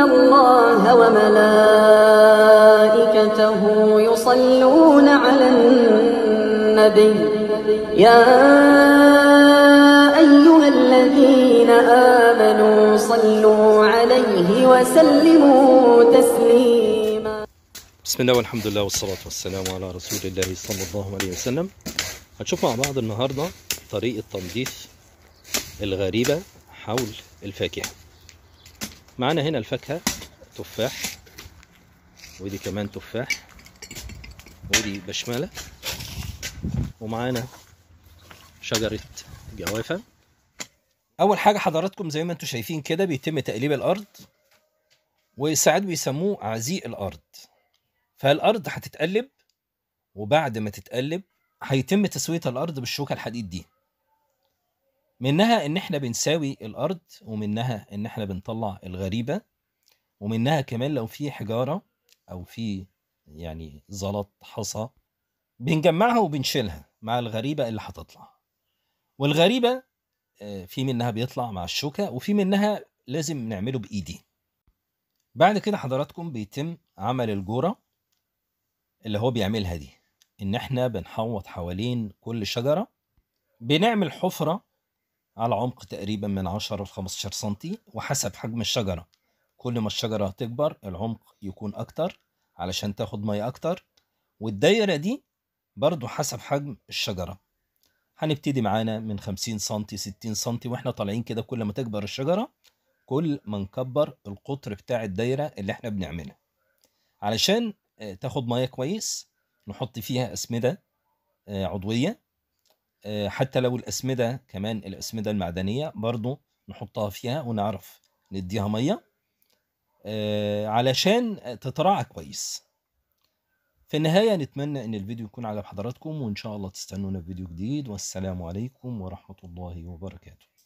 إن الله وملائكته يصلون على النبي يا أيها الذين آمنوا صلوا عليه وسلموا تسليما بسم الله والحمد لله والصلاة والسلام على رسول الله صلى الله عليه وسلم هنشوف مع بعض النهاردة طريقة تنظيف الغريبة حول الفاكهة معانا هنا الفاكهة تفاح ودي كمان تفاح ودي بشمالة ومعانا شجرة جوافة أول حاجة حضراتكم زي ما انتم شايفين كده بيتم تقليب الأرض وساعات بيسموه عزيق الأرض فالأرض هتتقلب وبعد ما تتقلب هيتم تسوية الأرض بالشوكة الحديد دي منها ان احنا بنساوي الارض ومنها ان احنا بنطلع الغريبه ومنها كمان لو في حجاره او في يعني زلط حصى بنجمعها وبنشيلها مع الغريبه اللي هتطلع والغريبه آه، في منها بيطلع مع الشوكه وفي منها لازم نعمله بايدي بعد كده حضراتكم بيتم عمل الجوره اللي هو بيعملها دي ان احنا بنحوط حوالين كل شجره بنعمل حفره على عمق تقريبا من 10 ل 15 سم وحسب حجم الشجرة كل ما الشجرة تكبر العمق يكون أكتر علشان تاخد مية أكتر والدايرة دي برضو حسب حجم الشجرة هنبتدي معانا من 50 سم 60 سم واحنا طالعين كده كل ما تكبر الشجرة كل ما نكبر القطر بتاع الدايرة اللي احنا بنعملها علشان آه، تاخد مية كويس نحط فيها أسمدة آه، عضوية آه، حتى لو الأسمدة كمان الأسمدة المعدنية برضو نحطها فيها ونعرف نديها مية آه، علشان تتراعى كويس في النهاية نتمنى أن الفيديو يكون على حضراتكم وإن شاء الله تستنونا في فيديو جديد والسلام عليكم ورحمة الله وبركاته